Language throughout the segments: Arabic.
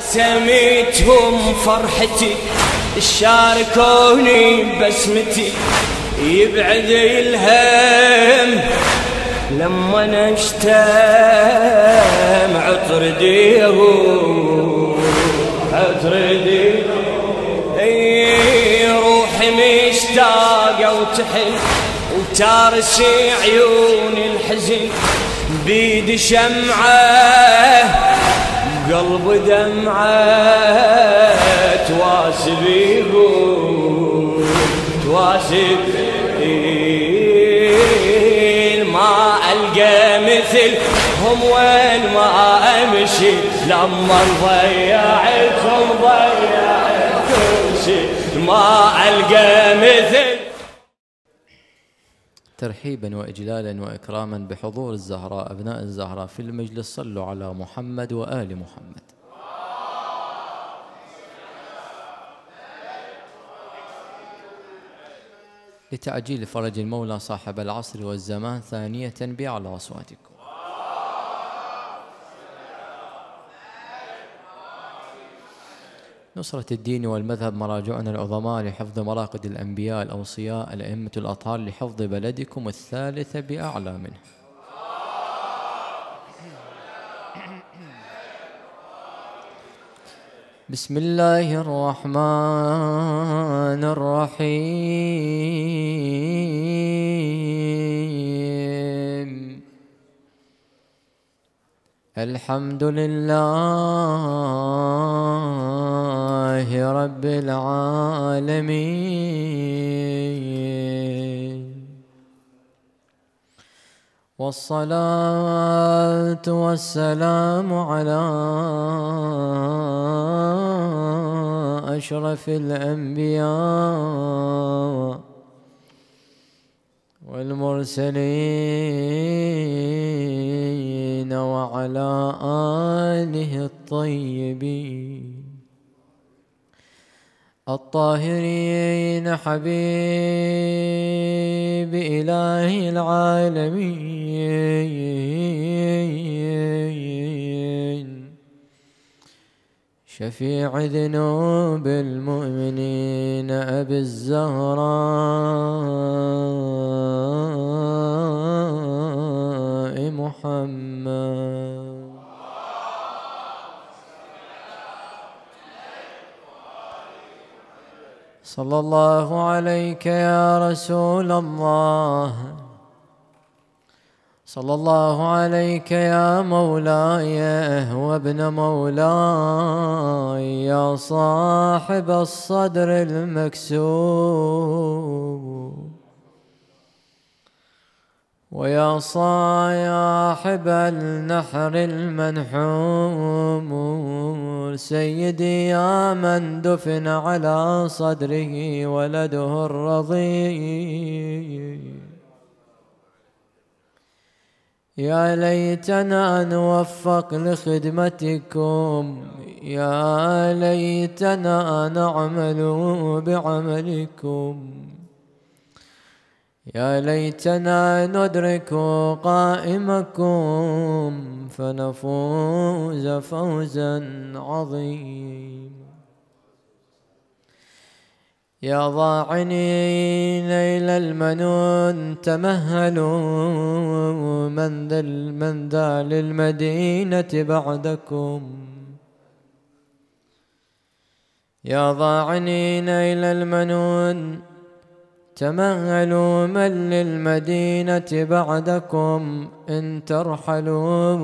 سميتهم فرحتي شاركوني بسمتي يبعد الهم لما نشتم عطر عطرديه عطر اي روحي مشتاقة وتحن وتارسي عيون الحزن بيد شمعه قلب دمعة تواسب يقول تواسب ما ألقى مثل هم وين ما أمشي لما ضيعتهم ضيعت كل شي ما ألقى مثل ترحيبا وإجلالا وإكراما بحضور الزهراء أبناء الزهراء في المجلس صلوا على محمد وآل محمد لتعجيل فرج المولى صاحب العصر والزمان ثانية بأعلى أصواتكم نصرة الدين والمذهب مراجعنا العظماء لحفظ مراقد الأنبياء الأوصياء الأئمة الأطهار لحفظ بلدكم الثالثة بأعلى منه بسم الله الرحمن الرحيم الحمد لله لله رب العالمين والصلاة والسلام على أشرف الأنبياء والمرسلين وعلى آله الطيبين الطاهرين حبيب إله العالمين شفيع ذنوب المؤمنين أبي الزهراء محمد صلى الله عليك يا رسول الله صلى الله عليك يا مولاي وابن مولاي يا صاحب الصدر المكسور ويا صاحب النحر المنحوم سيدي يا من دفن على صدره ولده الرضيع يا ليتنا نوفق لخدمتكم يا ليتنا نعمل بعملكم يا ليتنا ندرك قائمكم فنفوز فوزا عظيما يا ضاعني ليل المنون تمهلوا من ذا من للمدينة بعدكم يا ضاعني ليل المنون تمهلوا من للمدينة بعدكم إن ترحلوا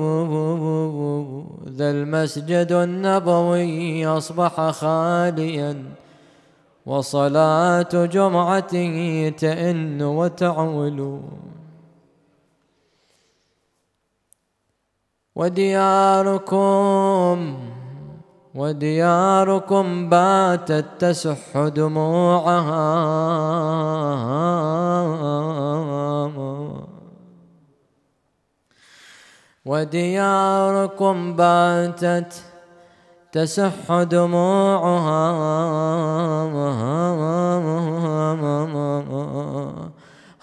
ذا المسجد النبوي أصبح خاليا وصلاة جمعته تئن وتعول ودياركم ودياركم باتت تسح دموعها ودياركم باتت تسح دموعها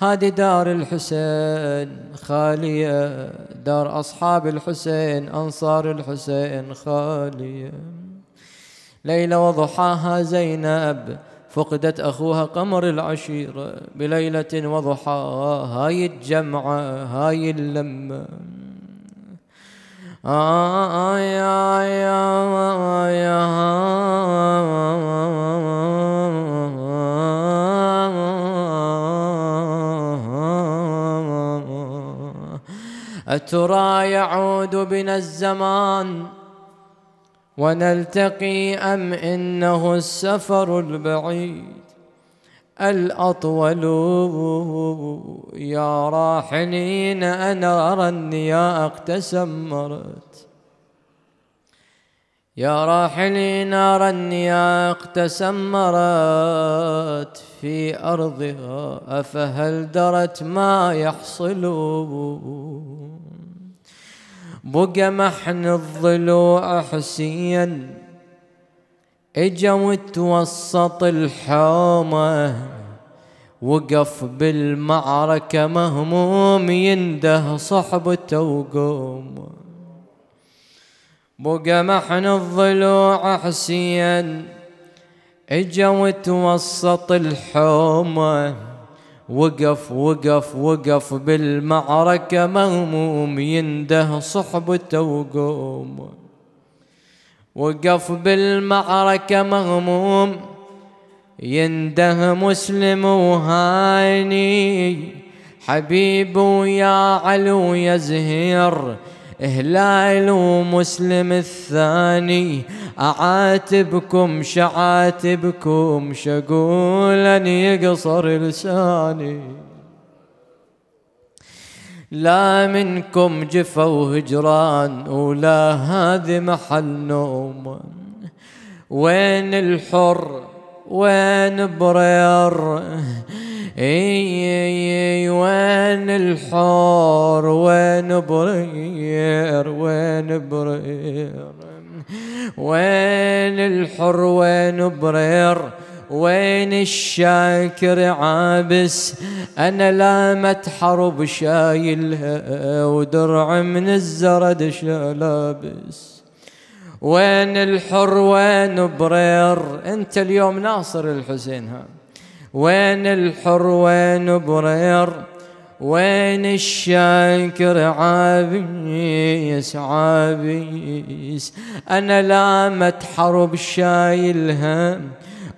هذه دار الحسين خالية دار أصحاب الحسين أنصار الحسين خالية ليلة وضحاها زينب فقدت أخوها قمر العشيرة بليلة وضحاها هاي الجمعة هاي اللمة آه يا يا يا أترى يعود بنا الزمان ونلتقي أم إنه السفر البعيد الأطول يا راحلين أنا أرى النياء اقتسمرت يا راحلين أرى النياء اقتسمرت في أرضها أفهل درت ما يحصل بقى محن الضلوع حسين اجا وتوسط الحومة وقف بالمعركة مهموم ينده صحبته وقوم بقى محن الضلوع حسين اجا وتوسط الحومه وقف وقف وقف بالمعركة مهموم ينده صحبته وقوم وقف بالمعركة مهموم ينده مسلم وهاني حبيب ويا علو يزهر هلال ومسلم الثاني أعاتبكم شعاتبكم شقولا يقصر لساني لا منكم جفا وهجران ولا هذه محل نوم وين الحر وين برير اي وين الحور وين برير وين برير وين الحر وين برير وين الشاكر عابس انا لا متحرب شايلها ودرع من الزرد شلابس وين الحر وين برير انت اليوم ناصر الحسين ها وين الحر وين برير وين الشاكر عابيس عابيس انا لا حرب شايلها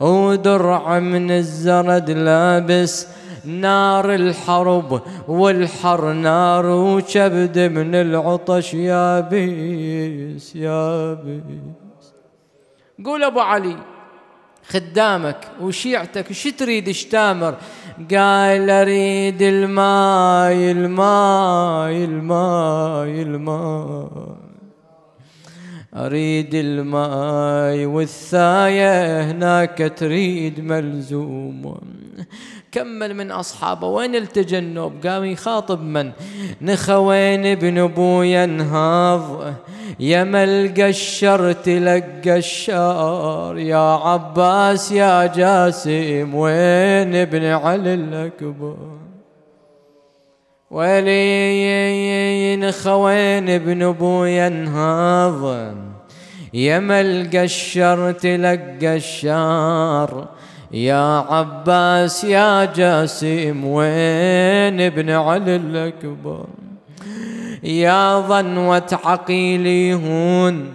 ودرع من الزرد لابس نار الحرب والحر نار وكبد من العطش يا بيس يا بيس قول أبو علي خدامك وشيعتك شو تريد اشتامر قال اريد الماي الماي الماي الماي اريد الماي والثاية هناك تريد ملزوم كمل من أصحابه وين التجنب قام يخاطب من نخوين ابن أبويا انهض يا مل قشر تلقى الشار يا عباس يا جاسم وين ابن علي الأكبر ولي نخوين ابن ابويا انهض يا مل قشرت تلقى الشار يا عباس يا جاسم وين ابن علي الأكبر يا ظنوة عقيلي هون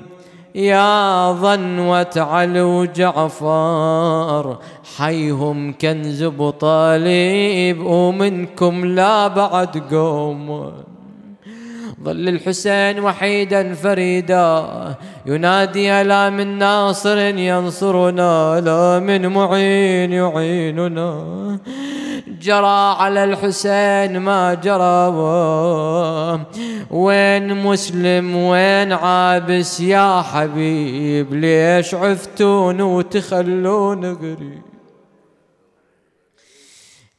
يا ظنوة علو جعفر حيهم كنز بطالب ومنكم لا بعد قوم ظل الحسين وحيدا فريدا ينادي ألا من ناصر ينصرنا لا من معين يعيننا جرى على الحسين ما جرى وين مسلم وين عابس يا حبيب ليش عفتون وتخلون قريب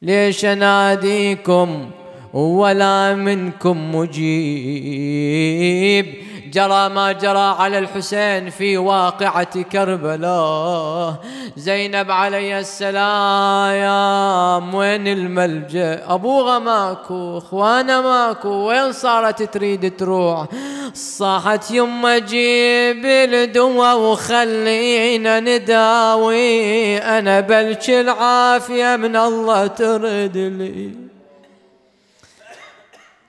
ليش اناديكم ولا منكم مجيب جرى ما جرى على الحسين في واقعة كربلاء زينب علي السلام وين الملجأ أبوها ماكو أخوانا ماكو وين صارت تريد تروح صاحت يما جيب الدوا وخلينا نداوي أنا بلش العافية من الله ترد لي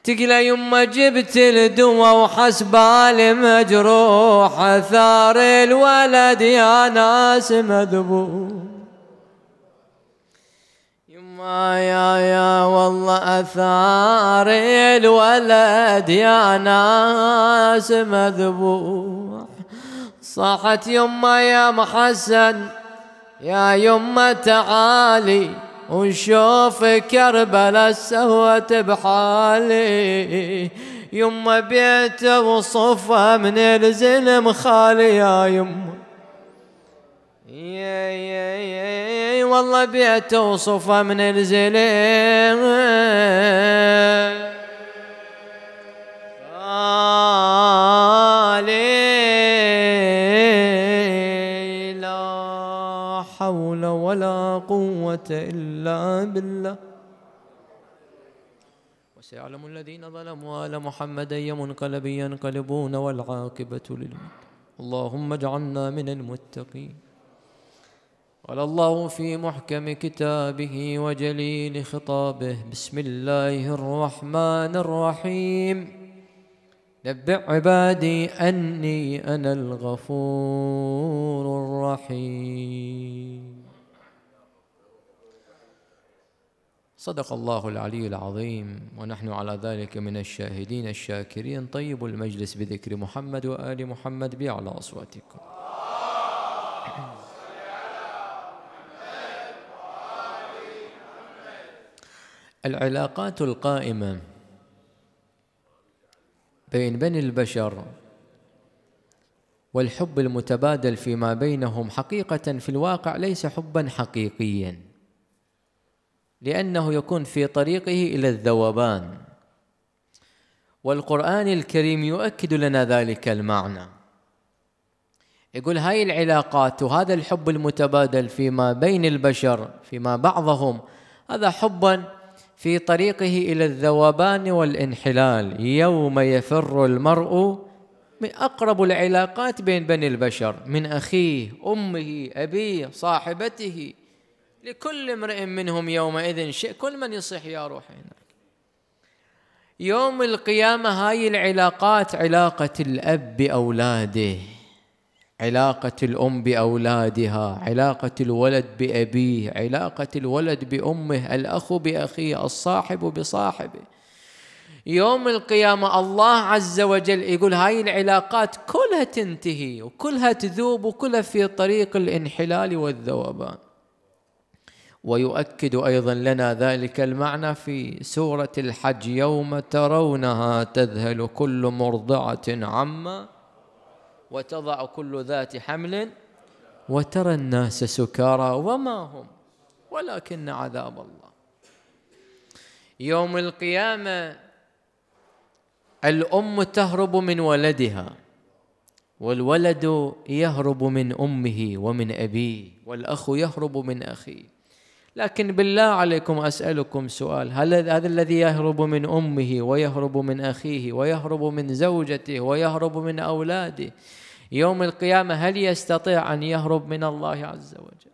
تقلا يما جبت الدوا وحسبالي المجروح ثار الولد يا ناس مذبوح يما يا يا والله اثار الولد يا ناس مذبوح صاحت يما يا محسن يا يما تعالي وشوف كربلا سهوت بحالي يما بيت وصفه من الزلم خالي يا يما يا يا يا والله بيت وصفه من الزلم خالي حول ولا قوة إلا بالله وسيعلم الذين ظلموا آل محمد أي منقلب ينقلبون والعاقبة للمتقين اللهم اجعلنا من المتقين قال الله في محكم كتابه وجليل خطابه بسم الله الرحمن الرحيم نبئ عبادي أني أنا الغفور الرحيم صدق الله العلي العظيم ونحن على ذلك من الشاهدين الشاكرين طيب المجلس بذكر محمد وآل محمد بأعلى أصواتكم العلاقات القائمة بين بني البشر والحب المتبادل فيما بينهم حقيقة في الواقع ليس حبا حقيقيا لأنه يكون في طريقه إلى الذوبان والقرآن الكريم يؤكد لنا ذلك المعنى يقول هاي العلاقات وهذا الحب المتبادل فيما بين البشر فيما بعضهم هذا حبا في طريقه الى الذوبان والانحلال يوم يفر المرء من اقرب العلاقات بين بني البشر من اخيه امه ابيه صاحبته لكل امرئ منهم يومئذ شيء كل من يصيح يا روحي هناك يوم القيامه هاي العلاقات علاقه الاب باولاده علاقة الأم بأولادها علاقة الولد بأبيه علاقة الولد بأمه الأخ بأخيه الصاحب بصاحبه يوم القيامة الله عز وجل يقول هاي العلاقات كلها تنتهي وكلها تذوب وكلها في طريق الانحلال والذوبان ويؤكد أيضا لنا ذلك المعنى في سورة الحج يوم ترونها تذهل كل مرضعة عما وتضع كل ذات حمل وترى الناس سكارى وما هم ولكن عذاب الله يوم القيامة الأم تهرب من ولدها والولد يهرب من أمه ومن أبيه والأخ يهرب من أخيه لكن بالله عليكم أسألكم سؤال هل هذا الذي يهرب من أمه ويهرب من أخيه ويهرب من زوجته ويهرب من أولاده يوم القيامة هل يستطيع أن يهرب من الله عز وجل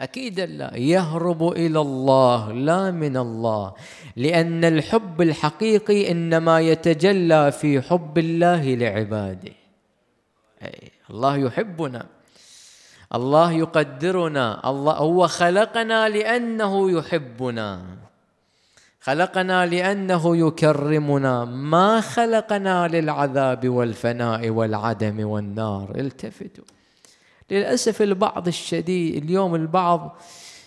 أكيد لا يهرب إلى الله لا من الله لأن الحب الحقيقي إنما يتجلى في حب الله لعباده أي الله يحبنا الله يقدرنا الله هو خلقنا لأنه يحبنا خلقنا لانه يكرمنا ما خلقنا للعذاب والفناء والعدم والنار التفتوا للاسف البعض الشديد اليوم البعض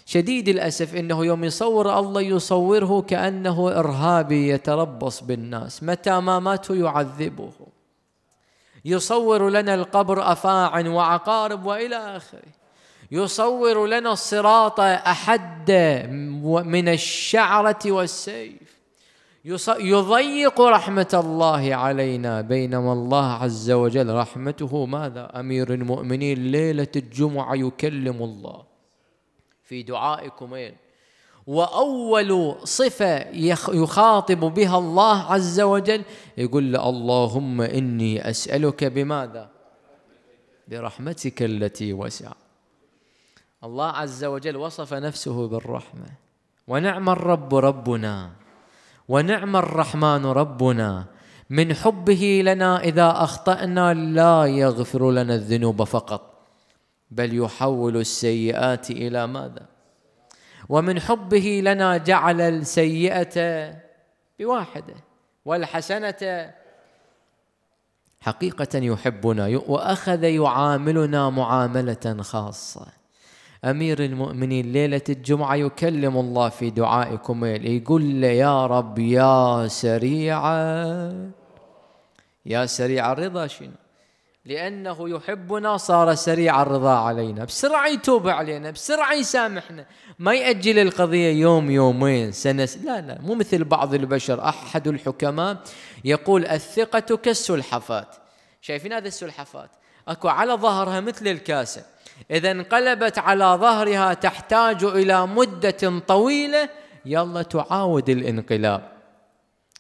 شديد الاسف انه يوم يصور الله يصوره كانه ارهابي يتربص بالناس متى ما ماتوا يعذبه يصور لنا القبر افاعا وعقارب والى اخره يصور لنا الصراط أحد من الشعرة والسيف يضيق رحمة الله علينا بينما الله عز وجل رحمته ماذا أمير المؤمنين ليلة الجمعة يكلم الله في دعائكم إيه؟ وأول صفة يخاطب بها الله عز وجل يقول اللهم إني أسألك بماذا برحمتك التي وسعت الله عز وجل وصف نفسه بالرحمة ونعم الرب ربنا ونعم الرحمن ربنا من حبه لنا إذا أخطأنا لا يغفر لنا الذنوب فقط بل يحول السيئات إلى ماذا ومن حبه لنا جعل السيئة بواحدة والحسنة حقيقة يحبنا وأخذ يعاملنا معاملة خاصة أمير المؤمنين ليلة الجمعة يكلم الله في دعائكم يقول له يا رب يا سريع يا سريع الرضا شنو لأنه يحبنا صار سريع الرضا علينا بسرعة يتوب علينا بسرعة يسامحنا ما يأجل القضية يوم يومين سنة لا لا مو مثل بعض البشر أحد الحكماء يقول الثقة كالسلحفات شايفين هذه السلحفات أكو على ظهرها مثل الكاسة إذا انقلبت على ظهرها تحتاج إلى مدة طويلة يلا تعاود الانقلاب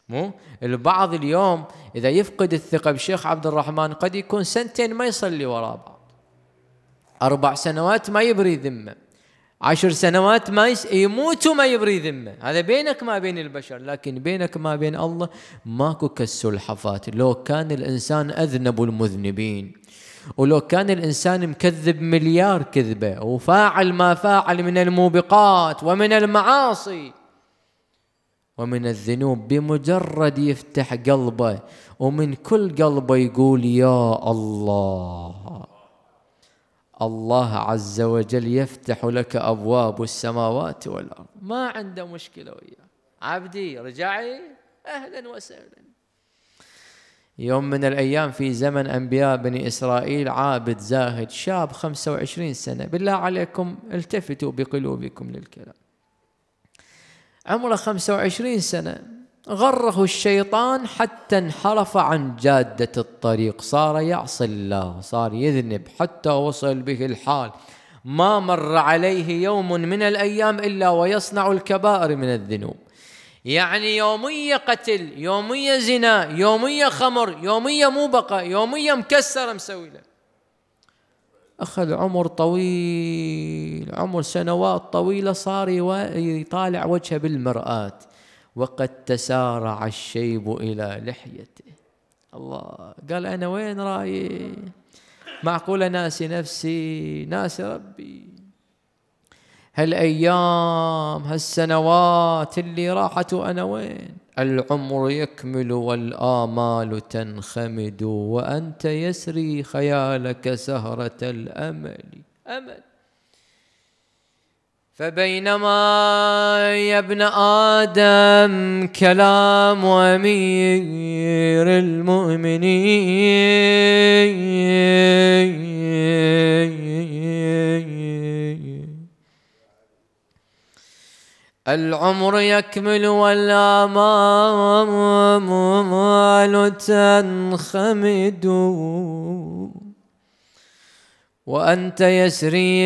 مو البعض اليوم إذا يفقد الثقة بشيخ عبد الرحمن قد يكون سنتين ما يصلي وراء بعض أربع سنوات ما يبري ذمه عشر سنوات ما يس... يموت وما يبري ذمه هذا بينك ما بين البشر لكن بينك ما بين الله ماكو كالسلحفاة لو كان الإنسان أذنب المذنبين ولو كان الإنسان مكذب مليار كذبة وفاعل ما فاعل من الموبقات ومن المعاصي ومن الذنوب بمجرد يفتح قلبه ومن كل قلبه يقول يا الله الله عز وجل يفتح لك أبواب السماوات والأرض ما عنده مشكلة وياه عبدي رجعي أهلا وسهلا يوم من الأيام في زمن أنبياء بني إسرائيل عابد زاهد شاب 25 سنة بالله عليكم التفتوا بقلوبكم للكلام عمره 25 سنة غره الشيطان حتى انحرف عن جادة الطريق صار يعصي الله صار يذنب حتى وصل به الحال ما مر عليه يوم من الأيام إلا ويصنع الكبائر من الذنوب يعني يومية قتل يومية زنا يومية خمر يومية موبقة يومية مكسرة مسوي له أخذ عمر طويل عمر سنوات طويلة صار يطالع وجهه بالمرآة وقد تسارع الشيب إلى لحيته الله قال أنا وين رايح معقولة ناسي نفسي ناسي ربي هالايام هالسنوات اللي راحت وانا وين العمر يكمل والامال تنخمد وانت يسري خيالك سهره الامل امل فبينما يا ابن ادم كلام امير المؤمنين العمر يكمل والآمال تنخمد وأنت يسري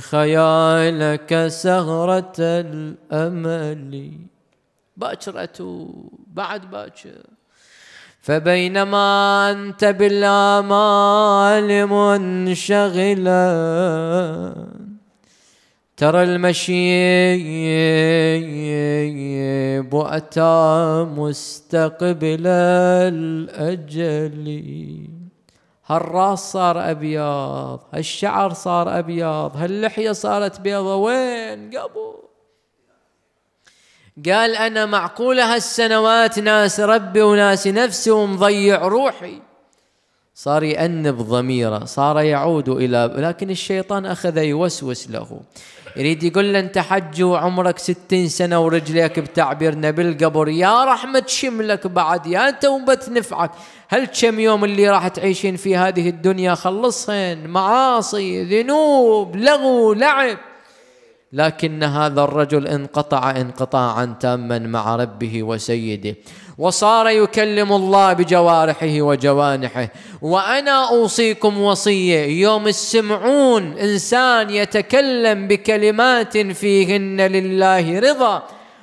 خيالك سهرة الأمل باكرة بعد باكر فبينما أنت بالآمال منشغلاً ترى المشي أتى مستقبل الأجل هالراس صار أبيض هالشعر صار أبيض هاللحية صارت بيضة وين قبل قال أنا معقولة هالسنوات ناس ربي وناس نفسي ومضيع روحي صار يأنب ضميره صار يعود إلى لكن الشيطان أخذ يوسوس له يريد يقول له أنت حج وعمرك ستين سنة ورجليك بتعبيرنا بالقبر يا رحمة شملك بعد يا أنت وبت نفعك هل كم يوم اللي راح تعيشين في هذه الدنيا خلصهن معاصي ذنوب لغو لعب لكن هذا الرجل انقطع انقطاعا تاما مع ربه وسيده وصار يكلم الله بجوارحه وجوانحه وأنا أوصيكم وصية يوم السمعون إنسان يتكلم بكلمات فيهن لله رضا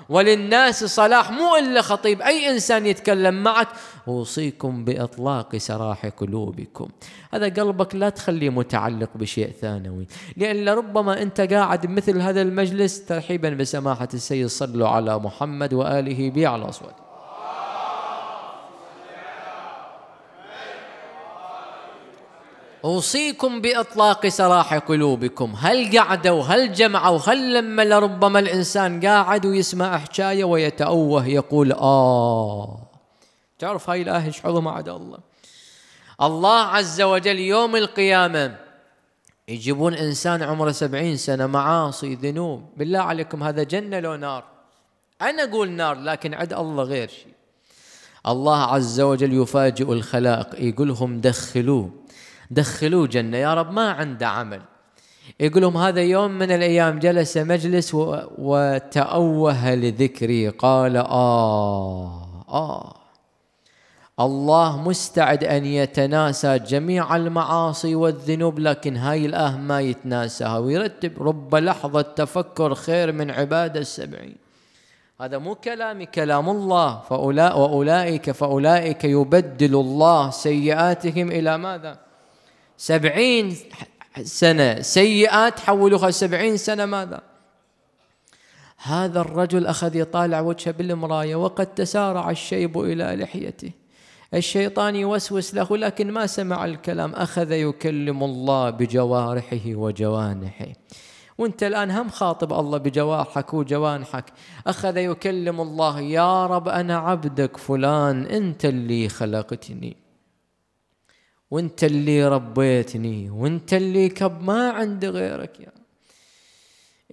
وللناس صلاح مو إلا خطيب أي إنسان يتكلم معك أوصيكم بإطلاق سراح قلوبكم هذا قلبك لا تخليه متعلق بشيء ثانوي لأن لربما أنت قاعد مثل هذا المجلس ترحيبا بسماحة السيد صلوا على محمد وآله به على صوته أوصيكم بإطلاق سراح قلوبكم هل قعدوا هل جمعوا هل لما لربما الإنسان قاعد ويسمع حكاية ويتأوه يقول آه تعرف هاي الآية ايش عظمة عدا الله الله عز وجل يوم القيامة يجيبون إنسان عمره سبعين سنة معاصي ذنوب بالله عليكم هذا جنة لو نار أنا أقول نار لكن عد الله غير شيء الله عز وجل يفاجئ الخلائق يقول لهم دخلوه دخلوه جنة يا رب ما عنده عمل يقول لهم هذا يوم من الأيام جلس مجلس وتأوه لذكري قال آه آه الله مستعد أن يتناسى جميع المعاصي والذنوب لكن هاي الآه ما يتناساها ويرتب رب لحظة تفكر خير من عبادة السبعين هذا مو كلامي كلام الله فأولئك فأولئك يبدل الله سيئاتهم إلى ماذا؟ سبعين سنة سيئة تحولوها سبعين سنة ماذا هذا الرجل أخذ يطالع وجهه بالمراية وقد تسارع الشيب إلى لحيته الشيطان يوسوس له لكن ما سمع الكلام أخذ يكلم الله بجوارحه وجوانحه وانت الآن هم خاطب الله بجوارحك وجوانحك أخذ يكلم الله يا رب أنا عبدك فلان أنت اللي خلقتني وانت اللي ربيتني وانت اللي كب ما عندي غيرك يا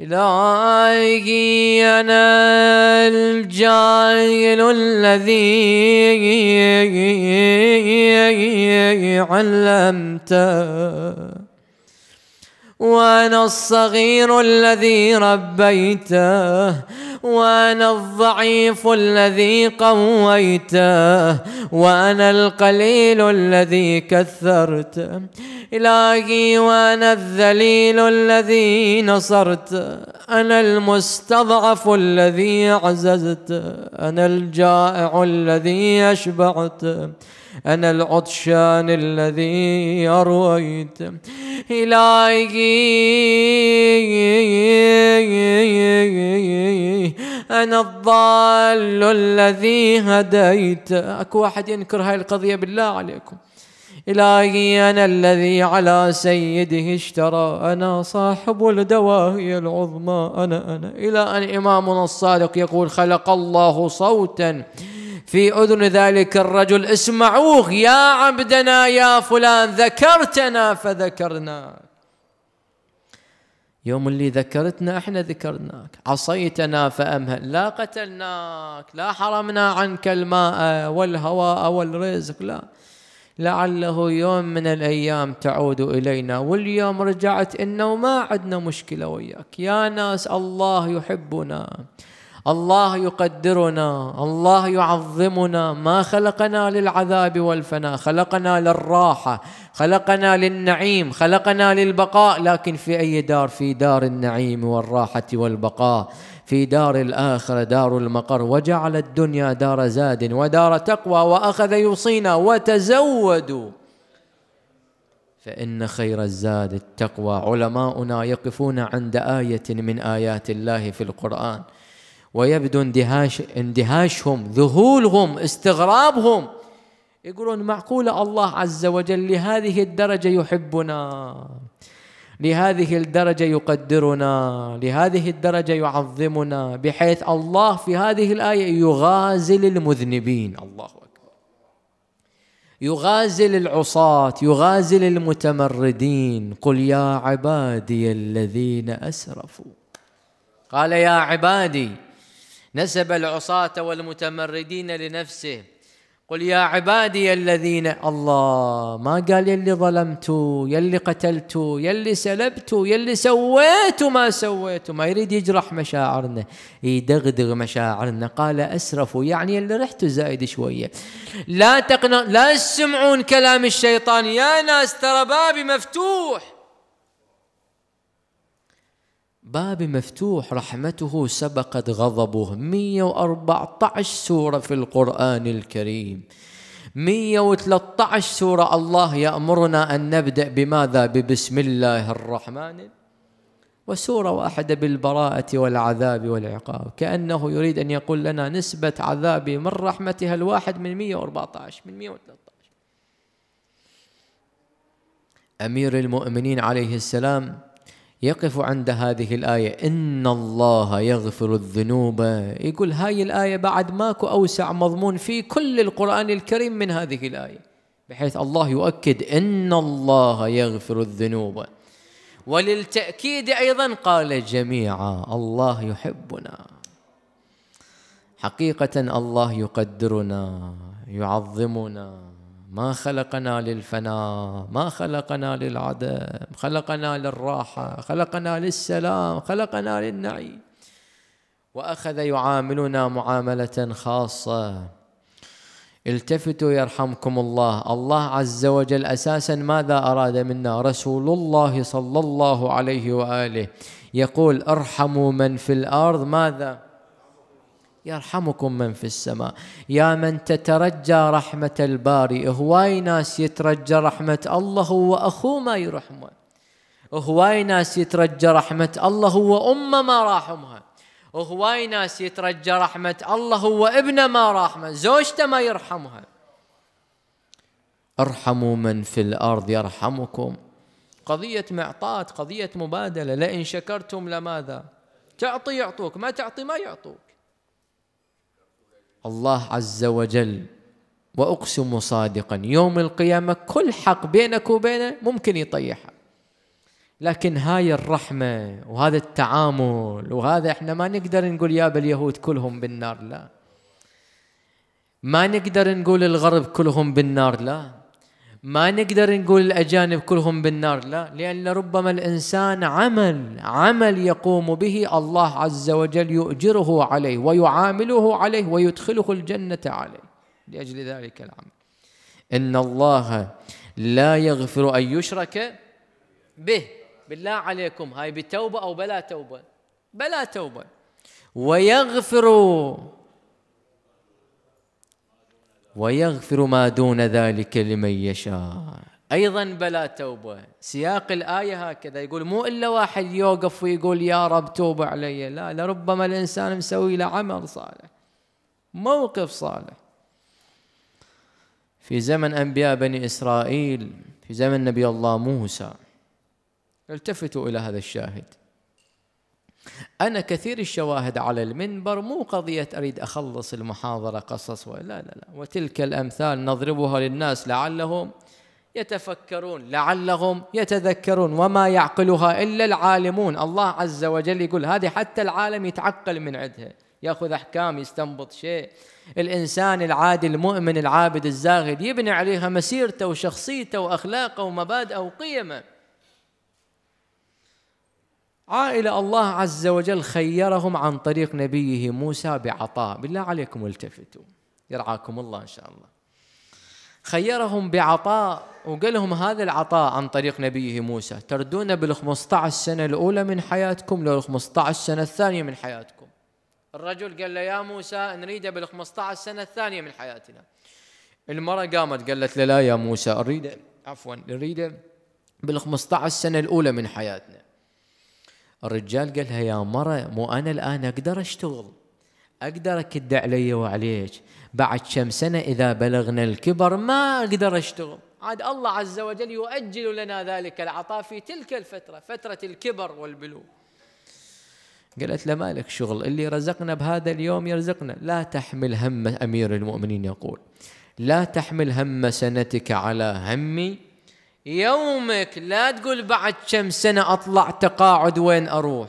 إلهي أنا الجاهل الذي علمته وأنا الصغير الذي ربيته وأنا الضعيف الذي قويته وأنا القليل الذي كثرته إلهي وأنا الذليل الذي نصرته أنا المستضعف الذي عززت أنا الجائع الذي أشبعته أنا العطشان الذي أرويت إلهي أنا الضال الذي هديت أكو واحد ينكر هاي القضية بالله عليكم إلهي أنا الذي على سيده اشترى أنا صاحب الدواهي العظمى أنا أنا إلى أن إمامنا الصادق يقول خلق الله صوتا في أذن ذلك الرجل اسمعوه يا عبدنا يا فلان ذكرتنا فذكرناك يوم اللي ذكرتنا احنا ذكرناك عصيتنا فأمهل لا قتلناك لا حرمنا عنك الماء والهواء والرزق لا لعله يوم من الأيام تعود إلينا واليوم رجعت إنه ما عندنا مشكلة وياك يا ناس الله يحبنا الله يقدرنا الله يعظمنا ما خلقنا للعذاب والفناء خلقنا للراحه خلقنا للنعيم خلقنا للبقاء لكن في اي دار في دار النعيم والراحه والبقاء في دار الآخرة دار المقر وجعل الدنيا دار زاد ودار تقوى وأخذ يوصينا وتزودوا فإن خير الزاد التقوى علماؤنا يقفون عند آية من آيات الله في القرآن ويبدو اندهاش اندهاشهم ذهولهم استغرابهم يقولون معقولة الله عز وجل لهذه الدرجة يحبنا لهذه الدرجة يقدرنا لهذه الدرجة يعظمنا بحيث الله في هذه الآية يغازل المذنبين الله أكبر يغازل العصاة يغازل المتمردين قل يا عبادي الذين أسرفوا قال يا عبادي نسب العصاة والمتمردين لنفسه قل يا عبادي الذين الله ما قال يلي ظلمتوا يلي قتلتوا يلي سلبتوا يلي سويتوا ما سويتوا ما يريد يجرح مشاعرنا يدغدغ مشاعرنا قال أسرفوا يعني اللي رحتوا زايد شوية لا تقنع لا تسمعون كلام الشيطان يا ناس ترى بابي مفتوح باب مفتوح رحمته سبقت غضبه 114 سورة في القرآن الكريم 113 سورة الله يأمرنا أن نبدأ بماذا ببسم الله الرحمن وسورة واحدة بالبراءة والعذاب والعقاب كأنه يريد أن يقول لنا نسبة عذابي من رحمتها الواحد من 114 من 113 أمير المؤمنين عليه السلام يقف عند هذه الآية إن الله يغفر الذنوب يقول هاي الآية بعد ماكو أوسع مضمون في كل القرآن الكريم من هذه الآية بحيث الله يؤكد إن الله يغفر الذنوب وللتأكيد أيضا قال جميعا الله يحبنا حقيقة الله يقدرنا يعظمنا ما خلقنا للفناء ما خلقنا للعدم خلقنا للراحة خلقنا للسلام خلقنا للنعيم وأخذ يعاملنا معاملة خاصة التفتوا يرحمكم الله الله عز وجل أساسا ماذا أراد منا رسول الله صلى الله عليه وآله يقول ارحموا من في الأرض ماذا يرحمكم من في السماء يا من تترجى رحمة الباري هواي ناس يترجى رحمة الله هو أخوه ما يرحمه هواي ناس يترجى رحمة الله هو أمه ما راحمها هواي ناس يترجى رحمة الله هو ابنه ما راحمه زوجته ما يرحمها ارحموا من في الأرض يرحمكم قضية معطاة قضية مبادلة لئن شكرتم لماذا تعطي يعطوك ما تعطي ما يعطوك الله عز وجل وأقسم صادقا يوم القيامة كل حق بينك وبينه ممكن يطيحه لكن هاي الرحمة وهذا التعامل وهذا احنا ما نقدر نقول يا اليهود كلهم بالنار لا ما نقدر نقول الغرب كلهم بالنار لا ما نقدر نقول الأجانب كلهم بالنار لا لأن ربما الإنسان عمل عمل يقوم به الله عز وجل يؤجره عليه ويعامله عليه ويدخله الجنة عليه لأجل ذلك العمل إن الله لا يغفر أن يشرك به بالله عليكم هاي بتوبة أو بلا توبة بلا توبة ويغفر ويغفر ما دون ذلك لمن يشاء أيضا بلا توبة سياق الآية هكذا يقول مو إلا واحد يوقف ويقول يا رب توب علي لا لربما الإنسان مسوي له عمل صالح موقف صالح في زمن أنبياء بني إسرائيل في زمن نبي الله موسى التفتوا إلى هذا الشاهد أنا كثير الشواهد على المنبر مو قضية أريد أخلص المحاضرة قصص ولا لا لا وتلك الأمثال نضربها للناس لعلهم يتفكرون لعلهم يتذكرون وما يعقلها إلا العالمون الله عز وجل يقول هذه حتى العالم يتعقل من عندها ياخذ احكام يستنبط شيء الانسان العادي المؤمن العابد الزاغد يبني عليها مسيرته وشخصيته واخلاقه ومبادئه وقيمه عائلة الله عز وجل خيرهم عن طريق نبيه موسى بعطاء بالله عليكم التفتوا يرعاكم الله إن شاء الله خيرهم بعطاء وقال لهم هذا العطاء عن طريق نبيه موسى تردون بال 15 سنة الأولى من حياتكم لو 15 سنة الثانية من حياتكم الرجل قال له يا موسى نريده بال 15 سنة الثانية من حياتنا المرأة قامت قالت له لا يا موسى أريده عفوا أريده بال 15 سنة الأولى من حياتنا الرجال قال لها يا مرة مو أنا الآن أقدر أشتغل أقدر أكد علي وعليك بعد كم سنة إذا بلغنا الكبر ما أقدر أشتغل عاد الله عز وجل يؤجل لنا ذلك العطاء في تلك الفترة فترة الكبر والبلوغ قالت له مالك شغل اللي رزقنا بهذا اليوم يرزقنا لا تحمل هم أمير المؤمنين يقول لا تحمل هم سنتك على همي يومك لا تقول بعد كم سنة أطلع تقاعد وين أروح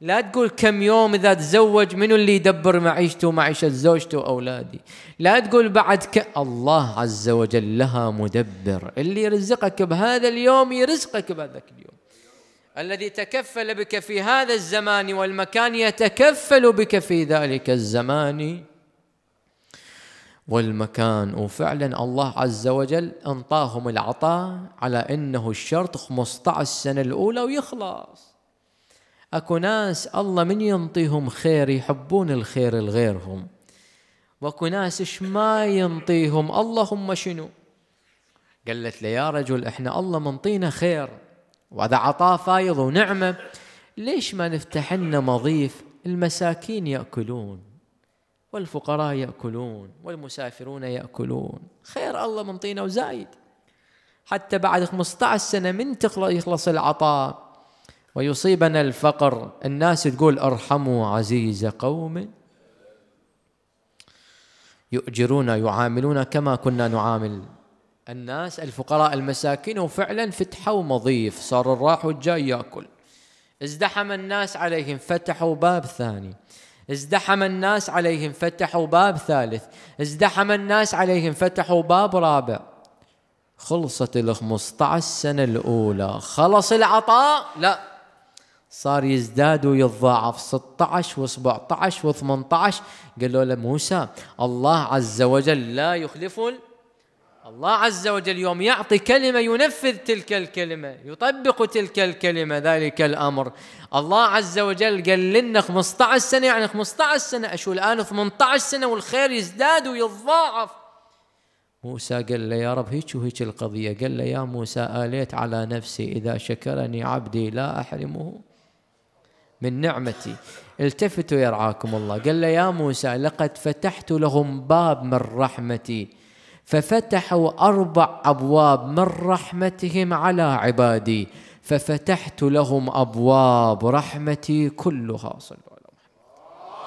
لا تقول كم يوم إذا تزوج منو اللي يدبر معيشته ومعيشة زوجته وأولادي لا تقول بعد ك... الله عز وجل لها مدبر اللي يرزقك بهذا اليوم يرزقك بهذاك اليوم الذي تكفل بك في هذا الزمان والمكان يتكفل بك في ذلك الزمان والمكان وفعلا الله عز وجل انطاهم العطاء على انه الشرط 15 سنه الاولى ويخلص اكو ناس الله من ينطيهم خير يحبون الخير لغيرهم واكو ناس اش ما ينطيهم اللهم شنو قالت له يا رجل احنا الله منطينا خير وهذا عطاء فايض ونعمه ليش ما نفتح لنا مضيف المساكين ياكلون والفقراء يأكلون والمسافرون يأكلون خير الله منطينا وزايد حتى بعد 15 سنة من يخلص العطاء ويصيبنا الفقر الناس تقول ارحموا عزيز قوم يؤجرون يعاملون كما كنا نعامل الناس الفقراء المساكين وفعلا فتحوا مضيف صار الراح والجاي ياكل ازدحم الناس عليهم فتحوا باب ثاني ازدحم الناس عليهم فتحوا باب ثالث ازدحم الناس عليهم فتحوا باب رابع خلصت ال 15 سنة الأولى خلص العطاء لا صار يزداد ويتضاعف 16 و17 و18 قالوا له موسى الله عز وجل لا يخلف الله عز وجل يوم يعطي كلمه ينفذ تلك الكلمه يطبق تلك الكلمه ذلك الامر الله عز وجل قال لنا 15 سنه يعني 15 سنه اشو الان 18 سنه والخير يزداد ويتضاعف موسى قال له يا رب هيك وهيك القضيه قال له يا موسى اليت على نفسي اذا شكرني عبدي لا احرمه من نعمتي التفتوا يرعاكم الله قال له يا موسى لقد فتحت لهم باب من رحمتي ففتحوا أربع أبواب من رحمتهم على عبادي ففتحت لهم أبواب رحمتي كلها صلوا على محمد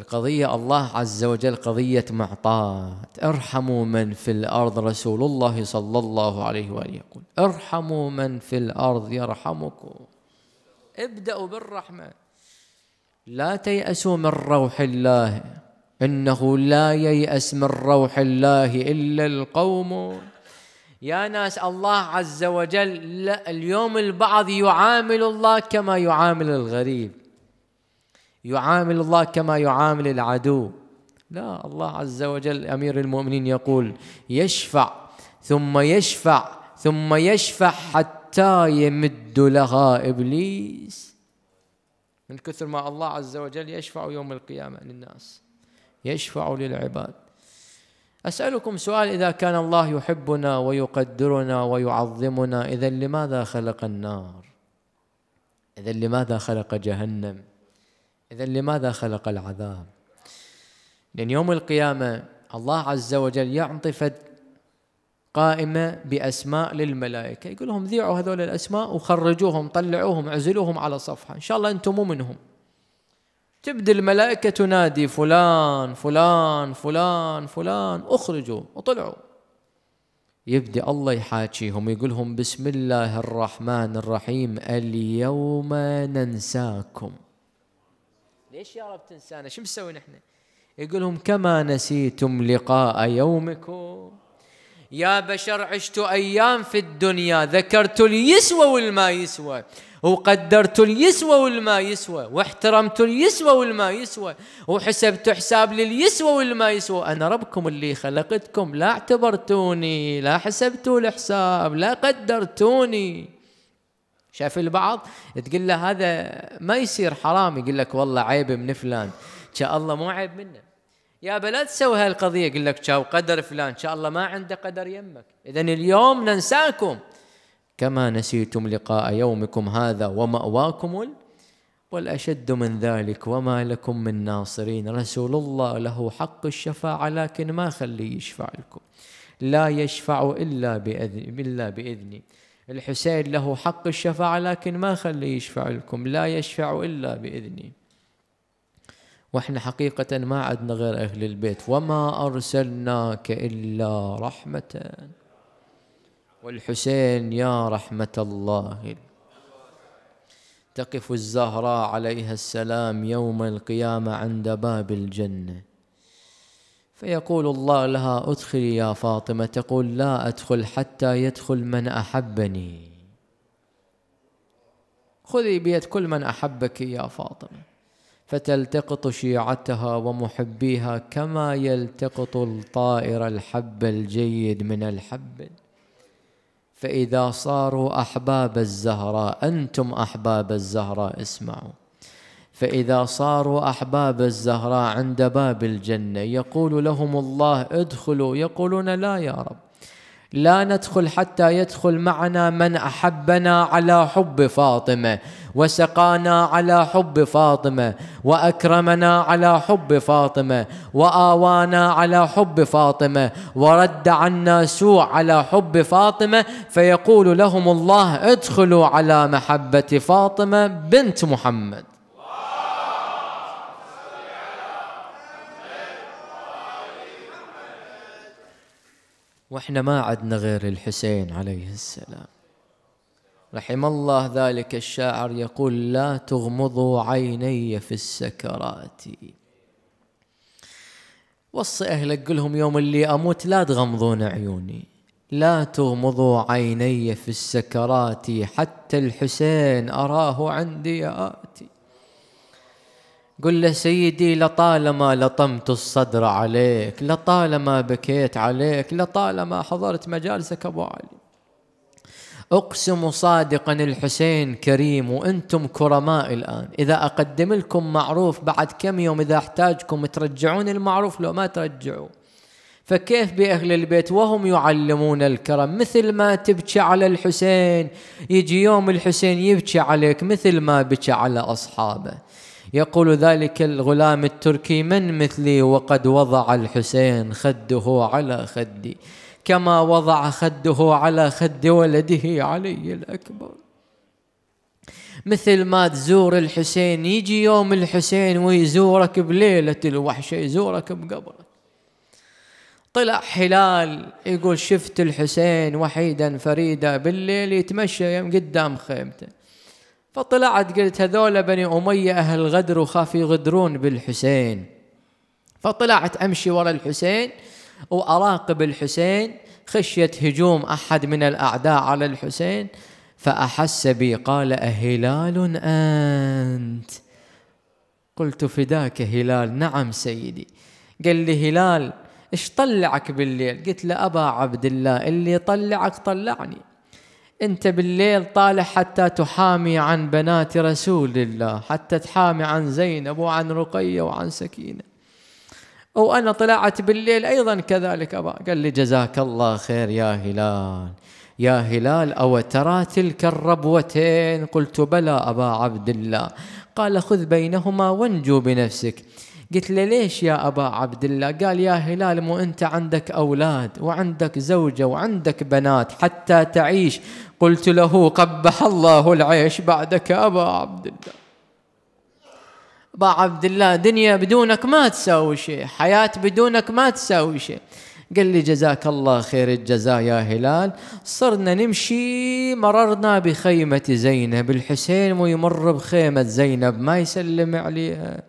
القضية الله عز وجل قضية معطاة ارحموا من في الأرض رسول الله صلى الله عليه وآله يقول ارحموا من في الأرض يرحمكم ابدأوا بالرحمة لا تيأسوا من روح الله إنه لا ييأس من روح الله إلا القوم يا ناس الله عز وجل لا اليوم البعض يعامل الله كما يعامل الغريب يعامل الله كما يعامل العدو لا الله عز وجل أمير المؤمنين يقول يشفع ثم يشفع ثم يشفع حتى يمد لها إبليس من كثر ما الله عز وجل يشفع يوم القيامة للناس يشفع للعباد أسألكم سؤال إذا كان الله يحبنا ويقدرنا ويعظمنا إذا لماذا خلق النار إذا لماذا خلق جهنم إذا لماذا خلق العذاب لأن يوم القيامة الله عز وجل يعطي قائمة بأسماء للملائكة يقول لهم ذيعوا هذول الأسماء وخرجوهم طلعوهم عزلوهم على صفحة إن شاء الله أنتم مو منهم تبدأ الملائكة تنادي فلان فلان فلان فلان اخرجوا وطلعوا يبدأ الله يحاكيهم يقولهم بسم الله الرحمن الرحيم اليوم ننساكم ليش يا رب تنسانا شو مسوي نحن يقولهم كما نسيتم لقاء يومكم يا بشر عشت أيام في الدنيا ذكرت اليسوى والما يسوى وقدرت اليسوى والما يسوى واحترمت اليسوى والما يسوى وحسبت حساب لليسوى والما يسوى أنا ربكم اللي خلقتكم لا اعتبرتوني لا حسبتوا الحساب لا قدرتوني شاف البعض تقول له هذا ما يصير حرام يقول لك والله عيب من فلان شاء الله مو عيب منه يا لا تسوي هالقضيه يقول لك شاو قدر فلان ان شاء الله ما عنده قدر يمك اذا اليوم ننساكم كما نسيتم لقاء يومكم هذا وماواكم والاشد من ذلك وما لكم من ناصرين رسول الله له حق الشفاعه لكن ما خليه يشفع لكم لا يشفع الا باذن الا باذني الحسين له حق الشفاعه لكن ما خليه يشفع لكم لا يشفع الا باذني واحنا حقيقة ما عدنا غير أهل البيت وما أرسلناك إلا رحمة والحسين يا رحمة الله تقف الزهراء عليها السلام يوم القيامة عند باب الجنة فيقول الله لها ادخلي يا فاطمة تقول لا أدخل حتى يدخل من أحبني خذي بيد كل من أحبك يا فاطمة فتلتقط شيعتها ومحبيها كما يلتقط الطائر الحب الجيد من الحب فإذا صاروا أحباب الزهراء أنتم أحباب الزهراء اسمعوا فإذا صاروا أحباب الزهراء عند باب الجنة يقول لهم الله ادخلوا يقولون لا يا رب لا ندخل حتى يدخل معنا من احبنا على حب فاطمه وسقانا على حب فاطمه واكرمنا على حب فاطمه واوانا على حب فاطمه ورد عنا سوء على حب فاطمه فيقول لهم الله ادخلوا على محبه فاطمه بنت محمد واحنا ما عدنا غير الحسين عليه السلام رحم الله ذلك الشاعر يقول لا تغمضوا عيني في السكرات وصي أهلك قلهم يوم اللي أموت لا تغمضون عيوني لا تغمضوا عيني في السكرات حتى الحسين أراه عندي آتي قل له سيدي لطالما لطمت الصدر عليك لطالما بكيت عليك لطالما حضرت مجالسك أبو علي أقسم صادقا الحسين كريم وأنتم كرماء الآن إذا أقدم لكم معروف بعد كم يوم إذا احتاجكم ترجعون المعروف لو ما ترجعوا فكيف بأهل البيت وهم يعلمون الكرم مثل ما تبكي على الحسين يجي يوم الحسين يبكي عليك مثل ما بكي على أصحابه يقول ذلك الغلام التركي من مثلي وقد وضع الحسين خده على خدي كما وضع خده على خد ولده علي الأكبر مثل ما تزور الحسين يجي يوم الحسين ويزورك بليلة الوحشة يزورك بقبرك طلع حلال يقول شفت الحسين وحيدا فريدا بالليل يتمشى قدام خيمته فطلعت قلت هذول بني أمية أهل غدر وخاف يغدرون بالحسين فطلعت أمشي ورا الحسين وأراقب الحسين خشية هجوم أحد من الأعداء على الحسين فأحس بي قال أهلال أنت قلت فداك هلال نعم سيدي قال لي هلال ايش طلعك بالليل قلت له أبا عبد الله اللي طلعك طلعني انت بالليل طالع حتى تحامي عن بنات رسول الله حتى تحامي عن زينب وعن رقية وعن سكينة وأنا طلعت بالليل أيضا كذلك أبا قال لي جزاك الله خير يا هلال يا هلال أو ترى تلك الربوتين قلت بلى أبا عبد الله قال خذ بينهما وانجو بنفسك قلت له ليش يا أبا عبد الله قال يا هلال مو أنت عندك أولاد وعندك زوجة وعندك بنات حتى تعيش قلت له قبح الله العيش بعدك يا أبا عبد الله أبا عبد الله دنيا بدونك ما تساوي شيء حياة بدونك ما تساوي شيء قال لي جزاك الله خير الجزاء يا هلال صرنا نمشي مررنا بخيمة زينب الحسين ويمر بخيمة زينب ما يسلم عليها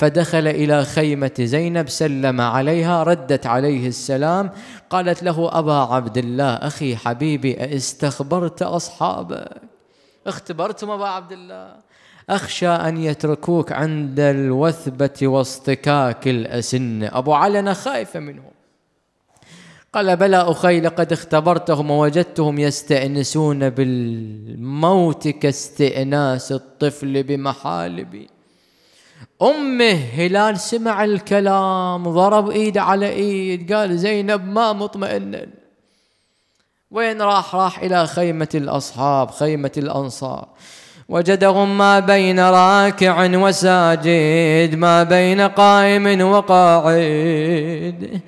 فدخل إلى خيمة زينب سلم عليها ردت عليه السلام قالت له أبا عبد الله أخي حبيبي استخبرت أصحابك اختبرتم أبا عبد الله أخشى أن يتركوك عند الوثبة واصطكاك الأسنة أبو علنة خائفة منهم قال بلى أخي لقد اختبرتهم ووجدتهم يستأنسون بالموت كاستئناس الطفل بمحالبي أمه هلال سمع الكلام ضرب إيده على إيد قال زينب ما مطمئن وين راح راح إلى خيمة الأصحاب خيمة الأنصار وجدهم ما بين راكع وساجد ما بين قائم وقاعد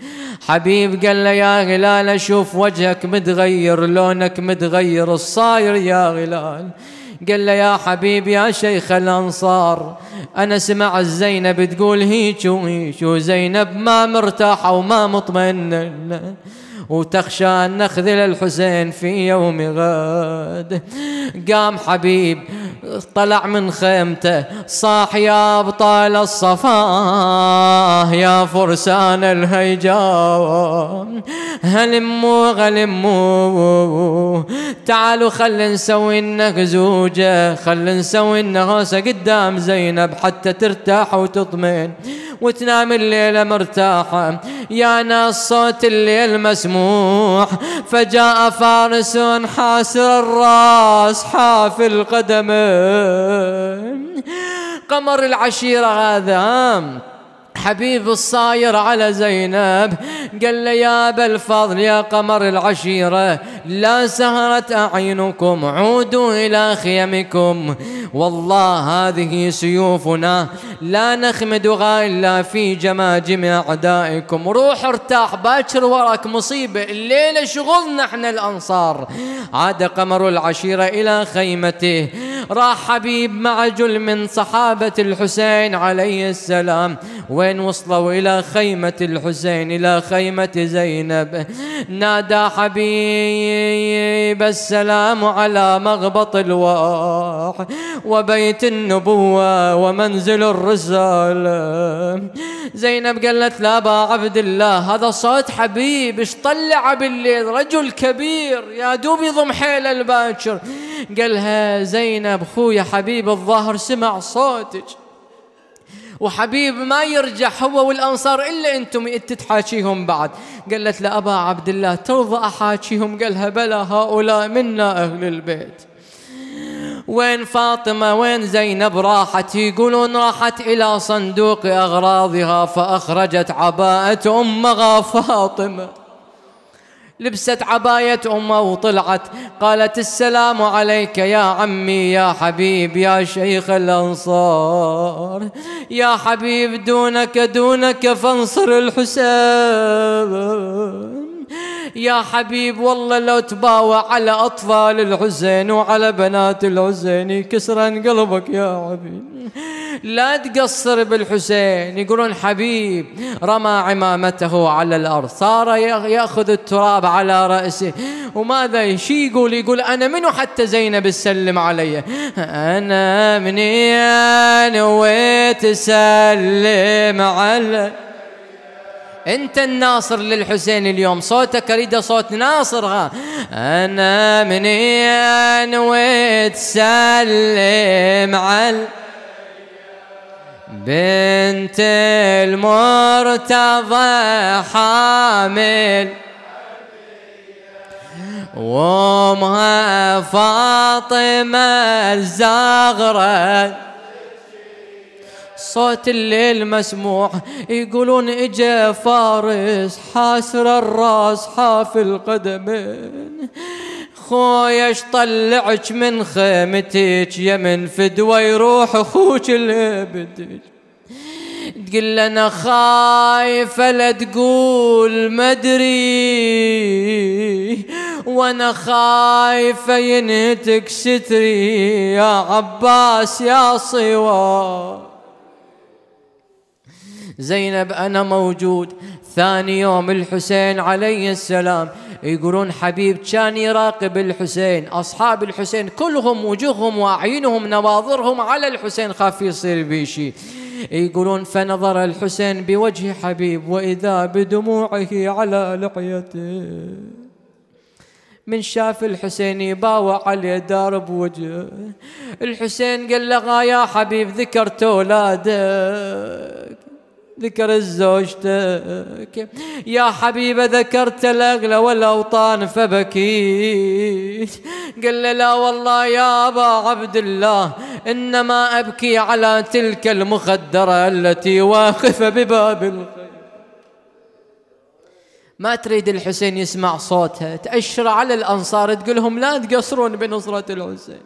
حبيب قال له يا غلال أشوف وجهك متغير لونك متغير الصاير يا غلال قال له يا حبيبي يا شيخ الأنصار أنا سمع زينب تقول هيك وهيك وزينب ما مرتاحة وما مطمئنة وتخشى أن نخذل الحسين في يوم غد قام حبيب طلع من خيمته صاح يا ابطال الصفا يا فرسان الهيجا هلموا غلموا تعالوا خل نسوي لك زوجة خل نسوي لنا قدام زينب حتى ترتاح وتطمئن وتنام الليلة مرتاحة يا ناس صوت الليل مسموح فجاء فارس حاسر الراس حافي القدمين قمر العشيرة هذا حبيب الصاير على زينب قال له يا أبا الفضل يا قمر العشيرة لا سهرت أعينكم عودوا إلى خيمكم والله هذه سيوفنا لا نخمدها إلا في جماجم أعدائكم روح ارتاح باكر وراك مصيبة الليلة شغلنا احنا الأنصار عاد قمر العشيرة إلى خيمته راح حبيب مع جل من صحابة الحسين عليه السلام وين الحسين وصلوا إلى خيمة الحسين إلى خيمة زينب نادى حبيب السلام على مغبط الواح وبيت النبوة ومنزل الرسالة زينب قالت لا با عبد الله هذا صوت حبيب ايش طلع بالليل رجل كبير يا دوب يضم حيل الباكر قالها زينب خويا حبيب الظهر سمع صوتك وحبيب ما يرجع هو والأنصار إلا أنتم أنت تحاكيهم بعد قالت له أبا عبد الله ترضى أحاكيهم قالها بلى هؤلاء منا أهل البيت وين فاطمة وين زينب راحت يقولون راحت إلى صندوق أغراضها فأخرجت عباءة أمها فاطمة لبست عباية أمه وطلعت قالت السلام عليك يا عمي يا حبيب يا شيخ الأنصار يا حبيب دونك دونك فانصر الحسين يا حبيب والله لو تباوع على أطفال الحسين وعلى بنات الحسين يكسرن قلبك يا حبيب لا تقصر بالحسين يقولون حبيب رمى عمامته على الأرض صار يأخذ التراب على رأسه وماذا شي يقول يقول أنا منو حتى زينب تسلم علي أنا نويت وتسلم علي انت الناصر للحسين اليوم صوتك اريده صوت ناصر ها انا منين وتسلم على بنت المرتضى حامل وامها فاطمه الزغره صوت الليل مسموع يقولون اجا فارس حاسر الراس حاف القدمين خويا طلعك من خيمتك يمن فدوى يروح اخوك الابدك تقول انا خايفة لا تقول مدري وانا خايفة ينهتك ستري يا عباس يا صوار زينب أنا موجود ثاني يوم الحسين عليه السلام يقولون حبيب كان يراقب الحسين أصحاب الحسين كلهم وجوههم وأعينهم نواظرهم على الحسين خاف يصير بي شيء يقولون فنظر الحسين بوجه حبيب وإذا بدموعه على لحيته من شاف الحسين يباوع عليه دار بوجهه الحسين قال له يا حبيب ذكرت اولادك ذكر زوجتك يا حبيبة ذكرت الأغلى والأوطان فبكيت قال لا والله يا أبا عبد الله إنما أبكي على تلك المخدرة التي واقفة بباب الخير ما تريد الحسين يسمع صوتها تأشر على الأنصار تقولهم لا تقصرون بنصرة الحسين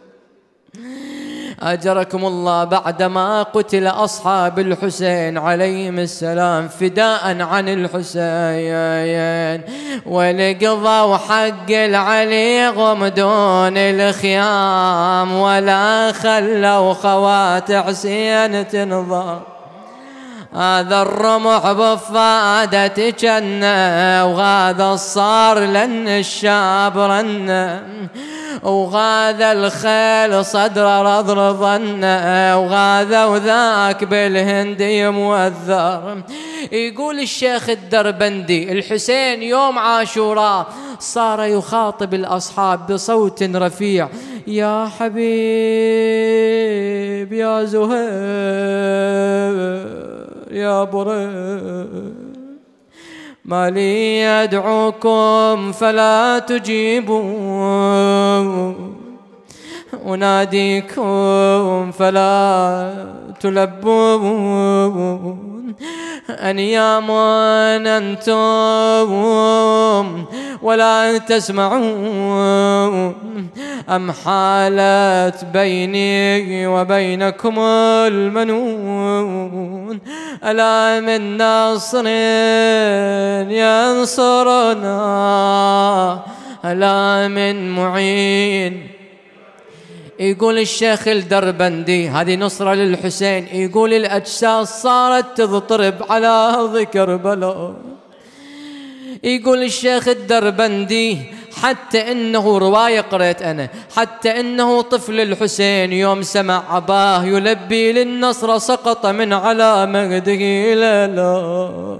أجركم الله بعدما قتل أصحاب الحسين عليهم السلام فداء عن الحسين ولقضوا حق العلي غمدون الخيام ولا خلوا خوات حسين تنظر هذا الرمح بفادة جنة وهذا الصار لن الشاب رنه وغاذ الخيل صدر رضنا وغاذ وذاك بالهند موذر يقول الشيخ الدربندي الحسين يوم عاشوراء صار يخاطب الأصحاب بصوت رفيع يا حبيب يا زهير يا بريد ما لي أدعوكم فلا تجيبون أناديكم فلا تلبون أنيام أنتم ولا تسمعون أم حالت بيني وبينكم المنون ألا من ناصر ينصرنا ألا من معين يقول الشيخ الدربندي هذه نصرة للحسين يقول الأجساس صارت تضطرب على ذكر كربلاء يقول الشيخ الدربندي حتى انه روايه قريت انا حتى انه طفل الحسين يوم سمع اباه يلبي للنصر سقط من على مجده لا لا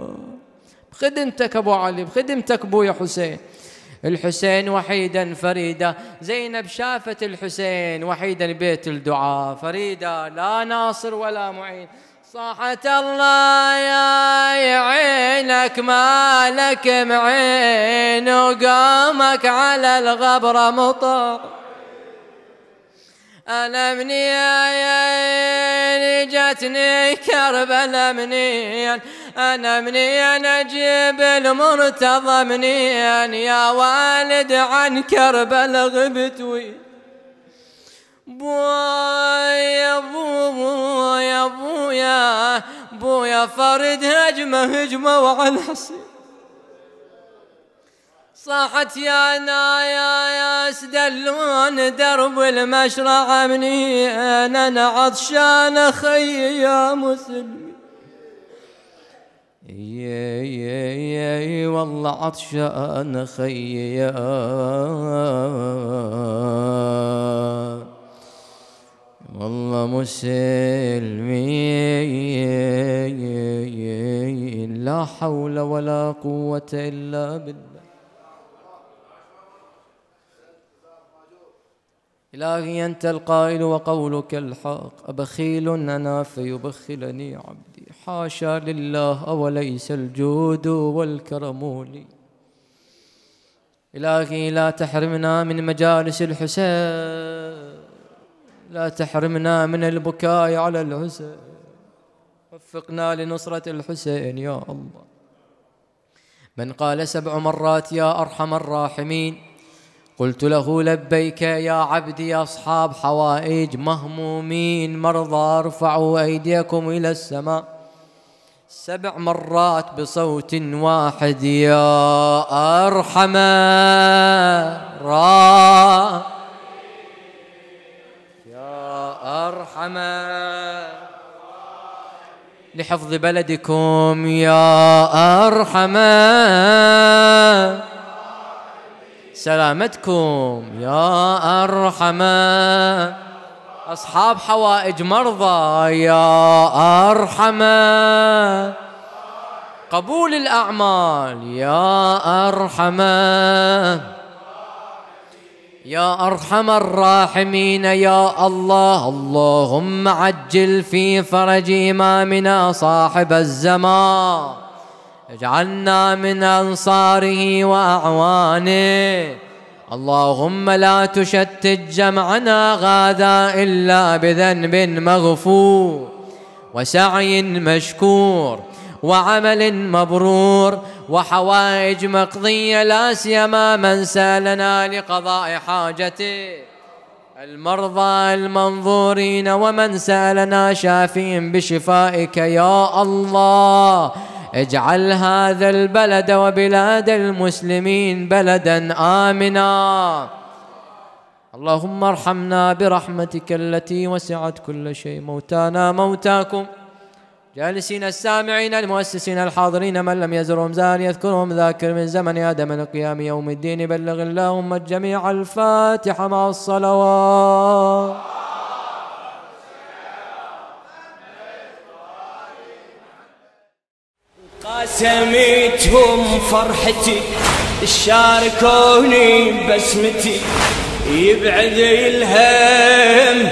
بخدمتك ابو علي بخدمتك ابو يا حسين الحسين وحيدا فريدا زينب شافت الحسين وحيدا بيت الدعاء فريدا لا ناصر ولا معين صاحت الله يا عينك ما لك معين وقامك على الغبرة مطر أنا منين جتني كرب منين أنا منين أجيب المرتضى منين يا والد عن كرب غبت وي بويا بويا بويا بويا فرد هجمة هجمة وعلى حسين صاحت يا نايا سدلون درب المشرع منين أنا عطشان أخي يا مسلم يا يا يا يا والله عطشان خيي يا والله مسلمين لا حول ولا قوة إلا بالله إلهي أنت القائل وقولك الحق أبخيل أنا فيبخلني عبدي حاشا لله أوليس الجود والكرم لي إلهي لا تحرمنا من مجالس الحسين لا تحرمنا من البكاء على الحسين وفقنا لنصرة الحسين يا الله من قال سبع مرات يا أرحم الراحمين قلت له لبيك يا عبدي أصحاب حوائج مهمومين مرضى ارفعوا أيديكم إلى السماء سبع مرات بصوت واحد يا أرحم الراحمين يا أرحم لحفظ بلدكم يا أرحم سلامتكم يا أرحم أصحاب حوائج مرضى يا أرحم قبول الأعمال يا أرحم يا أرحم الراحمين يا الله اللهم عجل في فرج إمامنا صاحب الزمان اجعلنا من أنصاره وأعوانه اللهم لا تشتت جمعنا غادا إلا بذنب مغفور وسعي مشكور وعمل مبرور وحوائج مقضية لا سيما من سألنا لقضاء حاجته المرضى المنظورين ومن سألنا شافين بشفائك يا الله اجعل هذا البلد وبلاد المسلمين بلدا آمنا اللهم ارحمنا برحمتك التي وسعت كل شيء موتانا موتاكم جالسين السامعين المؤسسين الحاضرين من لم يزرهم زار يذكرهم ذاكر من زمن آدم القيام يوم الدين بلغ اللهم الجميع الفاتحة مع الصلوات سميتهم فرحتي شاركوني بسمتي يبعد الهم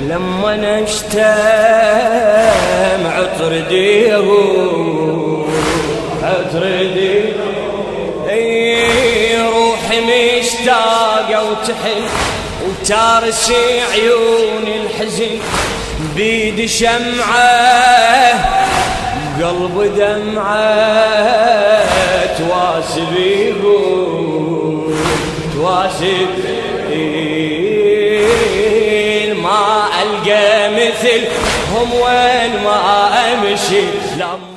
لما نشتم عطر ديهم عطر اي روحي مشتاقة وتحن وتارسي عيوني الحزن بيد شمعة قلب دمعه تواسب يقول تواسب ما القى هم وين ما امشي